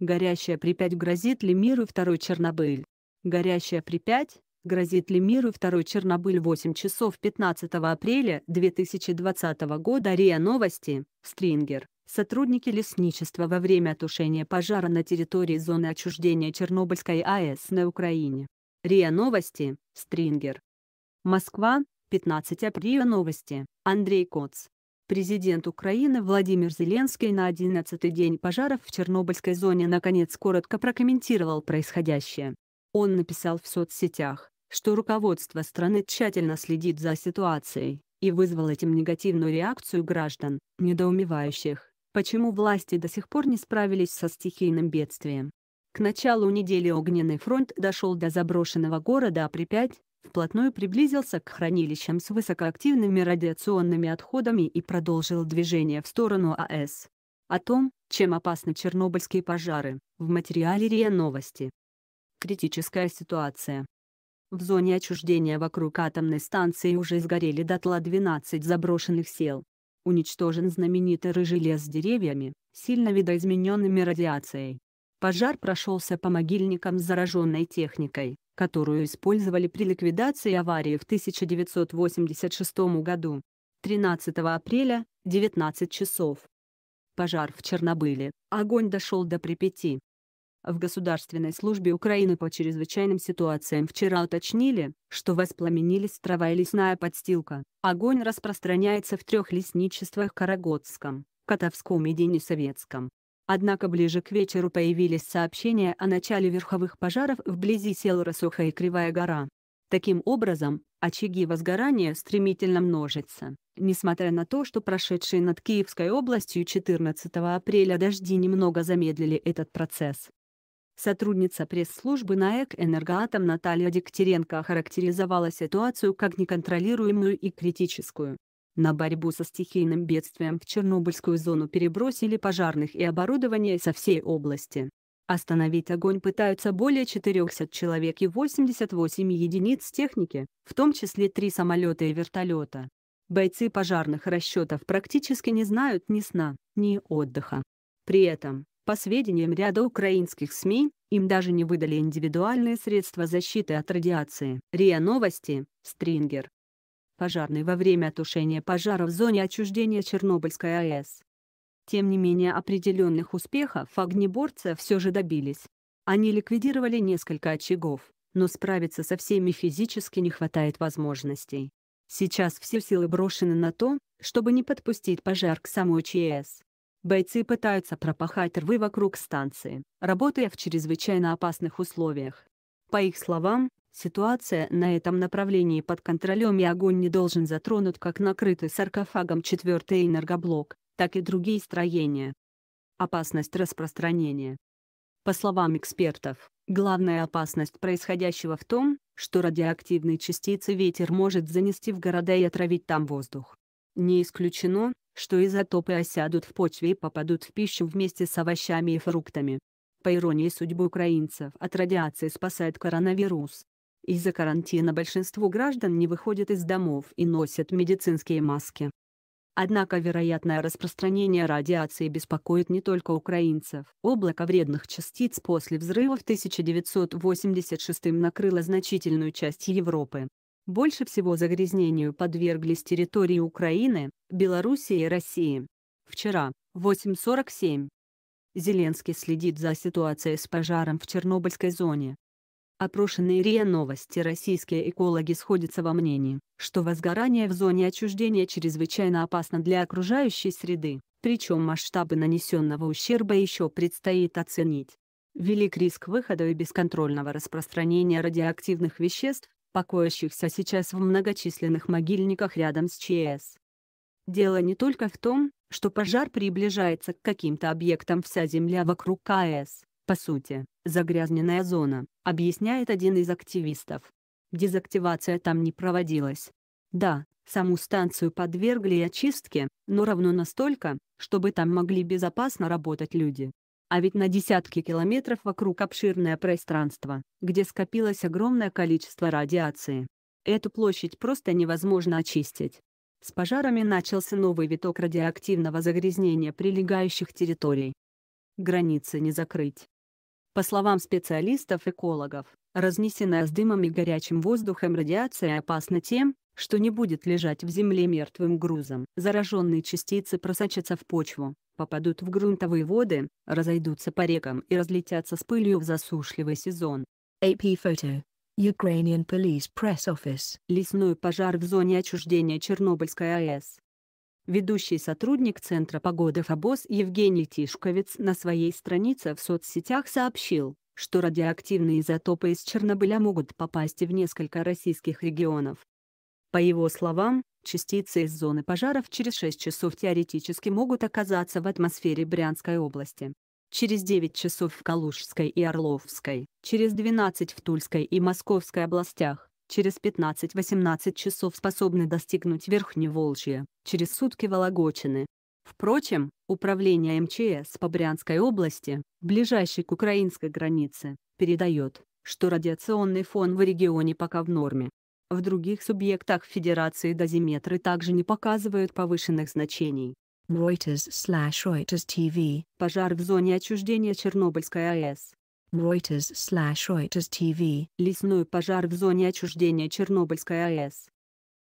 Горящая припять грозит ли миру второй Чернобыль? Горящая припять грозит ли миру второй Чернобыль 8 часов 15 апреля 2020 года РИА Новости, Стрингер. Сотрудники лесничества во время тушения пожара на территории зоны отчуждения Чернобыльской АЭС на Украине. РИА Новости, Стрингер. Москва, 15 апреля новости. Андрей Коц. Президент Украины Владимир Зеленский на 11-й день пожаров в Чернобыльской зоне наконец коротко прокомментировал происходящее. Он написал в соцсетях, что руководство страны тщательно следит за ситуацией, и вызвал этим негативную реакцию граждан, недоумевающих, почему власти до сих пор не справились со стихийным бедствием. К началу недели огненный фронт дошел до заброшенного города Припять, вплотную приблизился к хранилищам с высокоактивными радиационными отходами и продолжил движение в сторону АЭС. О том, чем опасны чернобыльские пожары, в материале РИА Новости. Критическая ситуация. В зоне отчуждения вокруг атомной станции уже сгорели дотла 12 заброшенных сел. Уничтожен знаменитый рыжий лес с деревьями, сильно видоизмененными радиацией. Пожар прошелся по могильникам с зараженной техникой, которую использовали при ликвидации аварии в 1986 году. 13 апреля, 19 часов. Пожар в Чернобыле, огонь дошел до Припяти. В Государственной службе Украины по чрезвычайным ситуациям вчера уточнили, что воспламенились трава и лесная подстилка. Огонь распространяется в трех лесничествах Карагодском, Котовском и Денисовецком. Однако ближе к вечеру появились сообщения о начале верховых пожаров вблизи села Росуха и Кривая гора. Таким образом, очаги возгорания стремительно множатся. Несмотря на то, что прошедшие над Киевской областью 14 апреля дожди немного замедлили этот процесс. Сотрудница пресс-службы НАЭК «Энергоатом» Наталья Дегтяренко охарактеризовала ситуацию как неконтролируемую и критическую. На борьбу со стихийным бедствием в Чернобыльскую зону перебросили пожарных и оборудование со всей области. Остановить огонь пытаются более 400 человек и 88 единиц техники, в том числе три самолета и вертолета. Бойцы пожарных расчетов практически не знают ни сна, ни отдыха. При этом, по сведениям ряда украинских СМИ, им даже не выдали индивидуальные средства защиты от радиации. РИА Новости, Стрингер, пожарной во время тушения пожара в зоне отчуждения Чернобыльской АЭС. Тем не менее определенных успехов огнеборцы все же добились. Они ликвидировали несколько очагов, но справиться со всеми физически не хватает возможностей. Сейчас все силы брошены на то, чтобы не подпустить пожар к самой ЧС. Бойцы пытаются пропахать рвы вокруг станции, работая в чрезвычайно опасных условиях. По их словам, Ситуация на этом направлении под контролем и огонь не должен затронуть как накрытый саркофагом четвертый энергоблок, так и другие строения. Опасность распространения. По словам экспертов, главная опасность происходящего в том, что радиоактивные частицы ветер может занести в города и отравить там воздух. Не исключено, что изотопы осядут в почве и попадут в пищу вместе с овощами и фруктами. По иронии судьбы украинцев от радиации спасает коронавирус, из-за карантина большинство граждан не выходят из домов и носят медицинские маски. Однако вероятное распространение радиации беспокоит не только украинцев. Облако вредных частиц после взрыва в 1986 накрыло значительную часть Европы. Больше всего загрязнению подверглись территории Украины, Белоруссии и России. Вчера, 8.47. Зеленский следит за ситуацией с пожаром в Чернобыльской зоне. Опрошенные РИА Новости российские экологи сходятся во мнении, что возгорание в зоне отчуждения чрезвычайно опасно для окружающей среды, причем масштабы нанесенного ущерба еще предстоит оценить. Велик риск выхода и бесконтрольного распространения радиоактивных веществ, покоящихся сейчас в многочисленных могильниках рядом с ЧС. Э Дело не только в том, что пожар приближается к каким-то объектам вся Земля вокруг КС, э по сути, загрязненная зона, объясняет один из активистов. Дезактивация там не проводилась. Да, саму станцию подвергли очистке, но равно настолько, чтобы там могли безопасно работать люди. А ведь на десятки километров вокруг обширное пространство, где скопилось огромное количество радиации. Эту площадь просто невозможно очистить. С пожарами начался новый виток радиоактивного загрязнения прилегающих территорий. Границы не закрыть. По словам специалистов-экологов, разнесенная с дымом и горячим воздухом радиация опасна тем, что не будет лежать в земле мертвым грузом. Зараженные частицы просочатся в почву, попадут в грунтовые воды, разойдутся по рекам и разлетятся с пылью в засушливый сезон. AP Photo Ukrainian Police Press Office Лесной пожар в зоне отчуждения Чернобыльской АЭС Ведущий сотрудник Центра погоды ФАБОС Евгений Тишковец на своей странице в соцсетях сообщил, что радиоактивные изотопы из Чернобыля могут попасть в несколько российских регионов. По его словам, частицы из зоны пожаров через 6 часов теоретически могут оказаться в атмосфере Брянской области. Через 9 часов в Калужской и Орловской, через 12 в Тульской и Московской областях через 15-18 часов способны достигнуть Верхневолжья, через сутки Вологодчины. Впрочем, управление МЧС по Брянской области, ближайшей к украинской границе, передает, что радиационный фон в регионе пока в норме. В других субъектах Федерации дозиметры также не показывают повышенных значений. Reuters Reuters TV. Пожар в зоне отчуждения Чернобыльской АЭС. Reuters slash Reuters TV. Лесной пожар в зоне отчуждения Чернобыльской АЭС.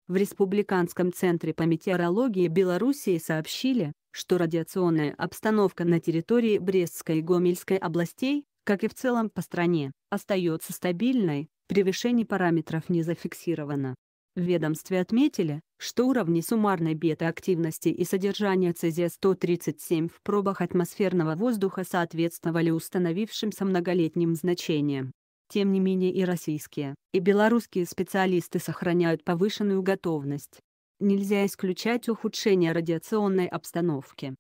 В Республиканском центре по метеорологии Белоруссии сообщили, что радиационная обстановка на территории Брестской и Гомельской областей, как и в целом по стране, остается стабильной, превышений параметров не зафиксировано. В ведомстве отметили, что уровни суммарной бета-активности и содержания цезия-137 в пробах атмосферного воздуха соответствовали установившимся многолетним значениям. Тем не менее и российские, и белорусские специалисты сохраняют повышенную готовность. Нельзя исключать ухудшение радиационной обстановки,